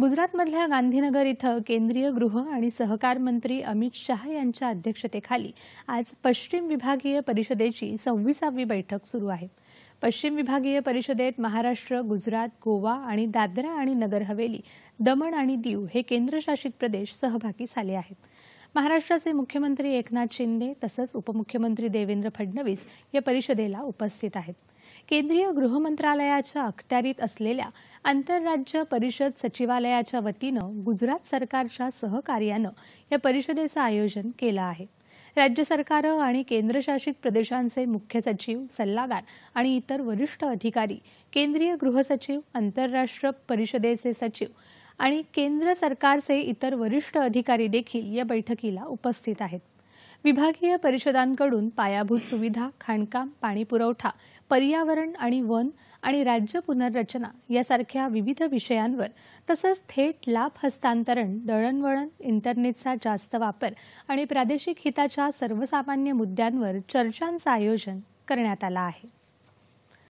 गुजरातमधल्या गांधीनगर इथं केंद्रीय गृह आणि सहकार मंत्री अमित शहा यांच्या अध्यक्षतेखाली आज पश्चिम विभागीय परिषदेची सव्वीसावी बैठक सुरू आहे पश्चिम विभागीय परिषदेत महाराष्ट्र गुजरात गोवा आणि दादरा आणि नगर हवेली दमण आणि दीव हे केंद्रशासित प्रदेश सहभागी झाले आहेत महाराष्ट्राचे मुख्यमंत्री एकनाथ शिंदे तसंच उपमुख्यमंत्री देवेंद्र फडणवीस या परिषदेला उपस्थित आहेत केंद्रीय गृहमंत्रालयाच्या अखत्यारीत असलेल्या आंतरराज्य परिषद सचिवालयाच्या वतीनं गुजरात सरकारच्या सहकार्यानं या परिषदेचं आयोजन केलं आहे राज्य सरकारं आणि केंद्रशासित प्रदेशांचे मुख्य सचिव सल्लागार आणि इतर वरिष्ठ अधिकारी केंद्रीय गृहसचिव आंतरराष्ट्रीय परिषदेचे सचिव आणि केंद्र सरकारचे इतर वरिष्ठ अधिकारी देखील या बैठकीला उपस्थित आहेत विभागीय परिषदांकडून पायाभूत सुविधा खाणकाम पाणीपुरवठा पर्यावरण आणि वन आणि राज्य पुनर्रचना यासारख्या विविध विषयांवर तसंच थेट लाभ हस्तांतरण दळणवळण इंटरनेटचा जास्त वापर आणि प्रादेशिक हिताच्या सर्वसामान्य मुद्द्यांवर चर्चांचं आयोजन करण्यात आलं आहे